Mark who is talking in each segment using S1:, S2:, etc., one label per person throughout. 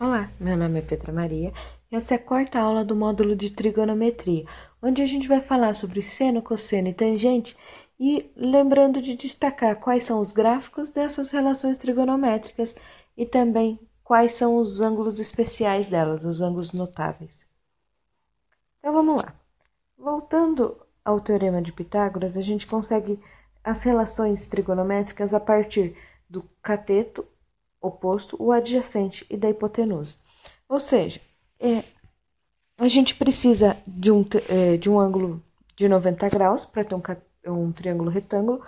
S1: Olá, meu nome é Petra Maria e essa é a quarta aula do módulo de trigonometria, onde a gente vai falar sobre seno, cosseno e tangente e lembrando de destacar quais são os gráficos dessas relações trigonométricas e também quais são os ângulos especiais delas, os ângulos notáveis. Então vamos lá. Voltando ao teorema de Pitágoras, a gente consegue as relações trigonométricas a partir do cateto oposto, o adjacente e da hipotenusa. Ou seja, é, a gente precisa de um, é, de um ângulo de 90 graus para ter um, um triângulo retângulo.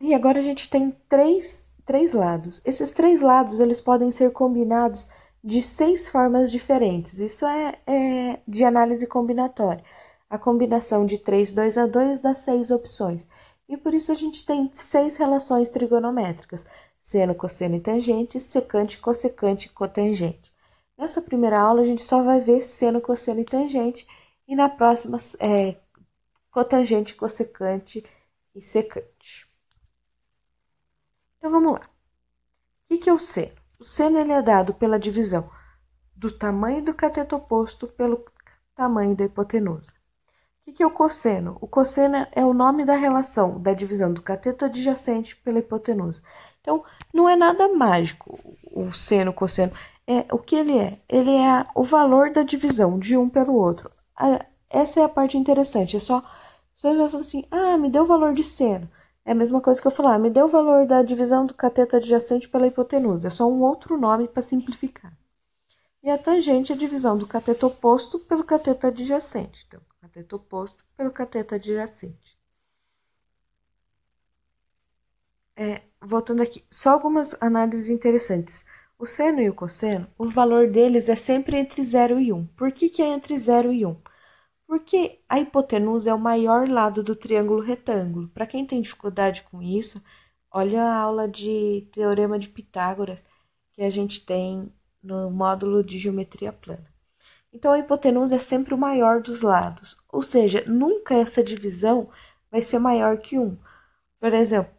S1: E agora a gente tem três, três lados. Esses três lados eles podem ser combinados de seis formas diferentes. Isso é, é de análise combinatória. A combinação de 3, 2 a 2 dá seis opções. E por isso a gente tem seis relações trigonométricas seno, cosseno e tangente, secante, cossecante e cotangente. Nessa primeira aula, a gente só vai ver seno, cosseno e tangente, e na próxima, é, cotangente, cossecante e secante. Então, vamos lá. O que é o seno? O seno ele é dado pela divisão do tamanho do cateto oposto pelo tamanho da hipotenusa. O que é o cosseno? O cosseno é o nome da relação da divisão do cateto adjacente pela hipotenusa. Então, não é nada mágico o seno, o cosseno. É, o que ele é? Ele é o valor da divisão de um pelo outro. A, essa é a parte interessante. É só. Você vai falar assim: ah, me deu o valor de seno. É a mesma coisa que eu falar, ah, me deu o valor da divisão do cateto adjacente pela hipotenusa. É só um outro nome para simplificar. E a tangente é a divisão do cateto oposto pelo cateto adjacente. Então, cateto oposto pelo cateto adjacente. É, voltando aqui, só algumas análises interessantes. O seno e o cosseno, o valor deles é sempre entre 0 e 1. Por que, que é entre 0 e 1? Porque a hipotenusa é o maior lado do triângulo retângulo. Para quem tem dificuldade com isso, olha a aula de Teorema de Pitágoras que a gente tem no módulo de geometria plana. Então, a hipotenusa é sempre o maior dos lados, ou seja, nunca essa divisão vai ser maior que 1. Por exemplo,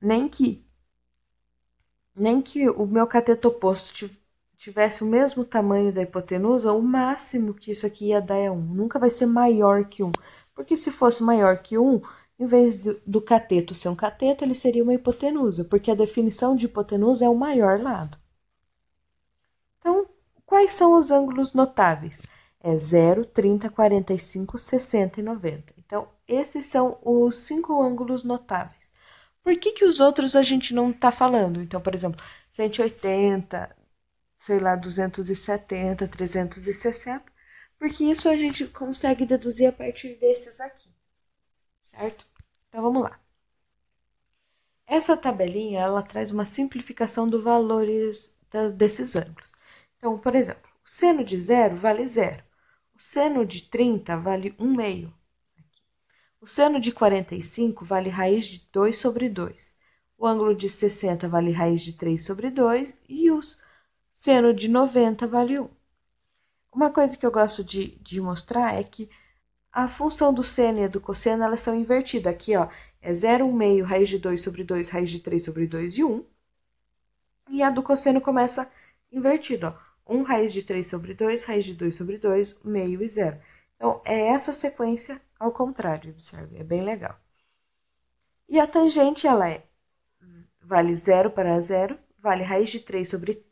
S1: nem que nem que o meu cateto oposto tivesse o mesmo tamanho da hipotenusa, o máximo que isso aqui ia dar é 1. Nunca vai ser maior que 1. Porque se fosse maior que 1, em vez do, cateto ser um cateto, ele seria uma hipotenusa, porque a definição de hipotenusa é o maior lado. Então, quais são os ângulos notáveis? É 0, 30, 45, 60 e 90. Então, esses são os cinco ângulos notáveis por que, que os outros a gente não está falando? Então, por exemplo, 180, sei lá, 270, 360, porque isso a gente consegue deduzir a partir desses aqui, certo? Então, vamos lá. Essa tabelinha, ela traz uma simplificação dos valores desses ângulos. Então, por exemplo, o seno de zero vale zero. O seno de 30 vale um meio. O seno de 45 vale raiz de 2 sobre 2. O ângulo de 60 vale raiz de 3 sobre 2 e o seno de 90 vale 1. Uma coisa que eu gosto de, de mostrar é que a função do seno e a do cosseno elas são invertidas. Aqui ó, é 0, 1 meio, raiz de 2 sobre 2, raiz de 3 sobre 2 e 1. E a do cosseno começa invertida. 1 raiz de 3 sobre 2, raiz de 2 sobre 2, meio e zero. Então, é essa sequência ao contrário, observe, é bem legal. E a tangente, ela é, vale zero para zero, vale raiz de 3 sobre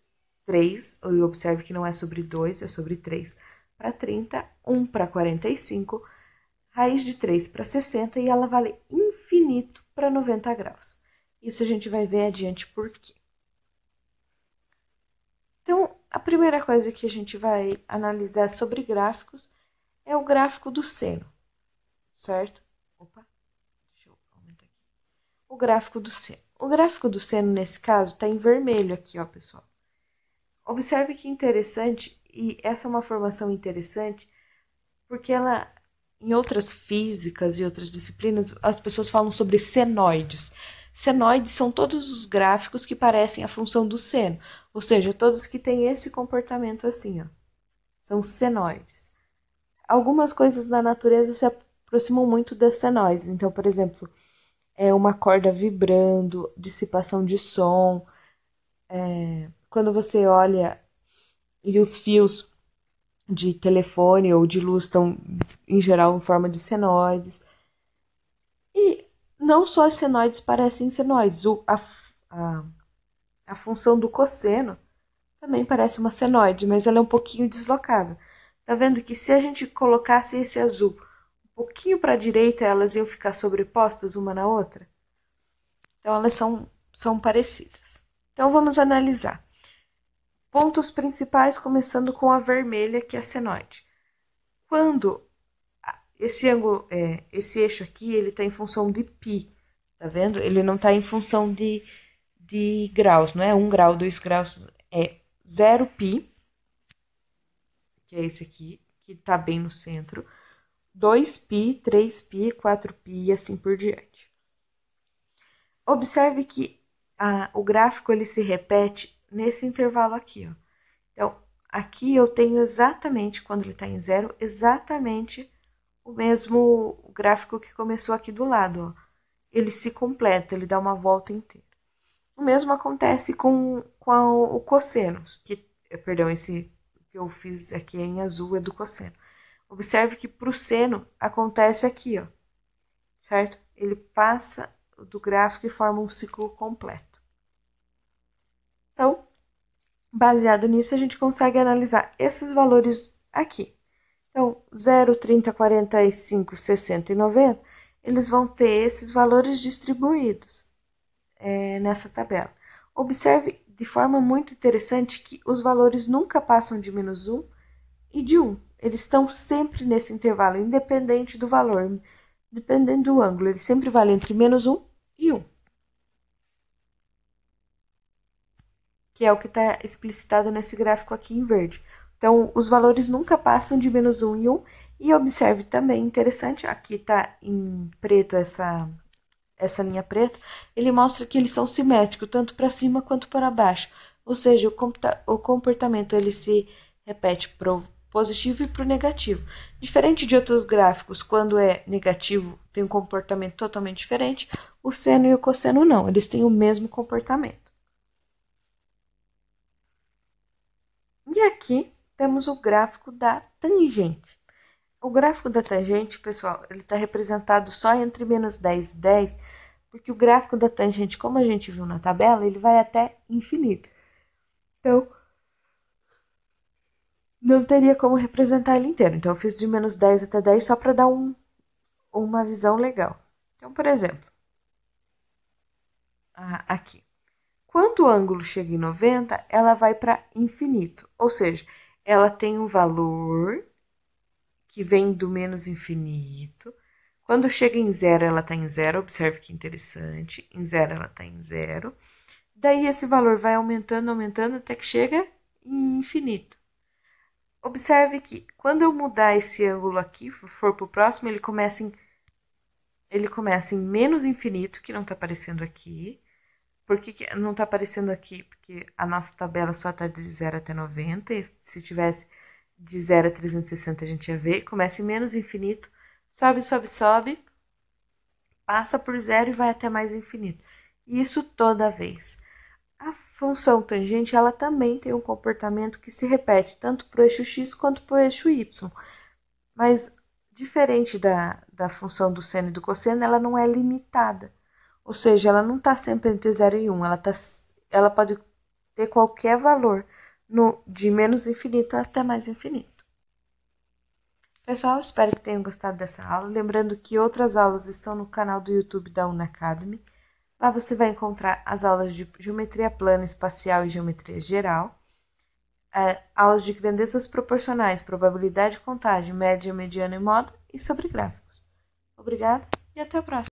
S1: 3, e observe que não é sobre 2, é sobre 3 para 30, 1 para 45, raiz de 3 para 60, e ela vale infinito para 90 graus. Isso a gente vai ver adiante por quê. Então, a primeira coisa que a gente vai analisar sobre gráficos é o gráfico do seno, certo? Opa, deixa eu aumentar aqui. O gráfico do seno. O gráfico do seno, nesse caso, está em vermelho aqui, ó, pessoal. Observe que interessante, e essa é uma formação interessante, porque ela, em outras físicas e outras disciplinas, as pessoas falam sobre senoides. Senoides são todos os gráficos que parecem a função do seno, ou seja, todos que têm esse comportamento assim, ó. São senoides algumas coisas da natureza se aproximam muito das senóis. Então, por exemplo, é uma corda vibrando, dissipação de som. É, quando você olha e os fios de telefone ou de luz estão, em geral, em forma de senoides. E não só os senoides parecem senoides, o, a, a, a função do cosseno também parece uma senoide, mas ela é um pouquinho deslocada. Tá vendo que se a gente colocasse esse azul um pouquinho para a direita, elas iam ficar sobrepostas uma na outra? Então, elas são, são parecidas. Então, vamos analisar. Pontos principais, começando com a vermelha, que é a senoide. Quando esse ângulo, é, esse eixo aqui, ele está em função de π, tá vendo? Ele não está em função de, de graus, não é 1 um grau, 2 graus, é 0 π que é esse aqui, que está bem no centro, 2π, 3π, 4π e assim por diante. Observe que a, o gráfico ele se repete nesse intervalo aqui. Ó. Então, aqui eu tenho exatamente, quando ele está em zero, exatamente o mesmo gráfico que começou aqui do lado. Ó. Ele se completa, ele dá uma volta inteira. O mesmo acontece com, com a, o cosseno, que, perdão, esse que eu fiz aqui em azul é do cosseno. Observe que para o seno acontece aqui, ó, certo? Ele passa do gráfico e forma um ciclo completo. Então, baseado nisso, a gente consegue analisar esses valores aqui. Então, 0, 30, 45, 60 e 90, eles vão ter esses valores distribuídos é, nessa tabela. Observe de forma muito interessante que os valores nunca passam de menos 1 e de 1. Eles estão sempre nesse intervalo, independente do valor, dependendo do ângulo. Ele sempre vale entre menos 1 e 1. Que é o que está explicitado nesse gráfico aqui em verde. Então, os valores nunca passam de menos 1 e 1. E observe também, interessante, aqui está em preto essa essa linha preta, ele mostra que eles são simétricos, tanto para cima quanto para baixo. Ou seja, o, comportamento ele se repete para o positivo e para o negativo. Diferente de outros gráficos, quando é negativo tem um comportamento totalmente diferente, o seno e o cosseno não, eles têm o mesmo comportamento. E aqui temos o gráfico da tangente. O gráfico da tangente, pessoal, ele está representado só entre menos 10 e 10, porque o gráfico da tangente, como a gente viu na tabela, ele vai até infinito. Então, não teria como representar ele inteiro. Então, eu fiz de menos 10 até 10 só para dar um, uma visão legal. Então, por exemplo, aqui. Quando o ângulo chega em 90, ela vai para infinito, ou seja, ela tem um valor que vem do menos infinito. Quando chega em zero, ela está em zero. Observe que interessante. Em zero, ela está em zero. Daí, esse valor vai aumentando, aumentando, até que chega em infinito. Observe que quando eu mudar esse ângulo aqui, for para o próximo, ele começa em ele começa em menos infinito, que não está aparecendo aqui. Por que, que não está aparecendo aqui? Porque a nossa tabela só está de 0 até 90. E se tivesse de 0 a 360 a gente ia ver, começa em menos infinito, sobe, sobe, sobe, passa por zero e vai até mais infinito. Isso toda vez. A função tangente ela também tem um comportamento que se repete tanto para o eixo x quanto para o eixo y, mas diferente da, da função do seno e do cosseno, ela não é limitada. Ou seja, ela não está sempre entre 0 e 1, um, ela, tá, ela pode ter qualquer valor no, de menos infinito até mais infinito. Pessoal, espero que tenham gostado dessa aula. Lembrando que outras aulas estão no canal do YouTube da Unacademy. Lá você vai encontrar as aulas de geometria plana, espacial e geometria geral, é, aulas de grandezas proporcionais, probabilidade, contagem, média, mediana e moda e sobre gráficos. Obrigada e até a próxima.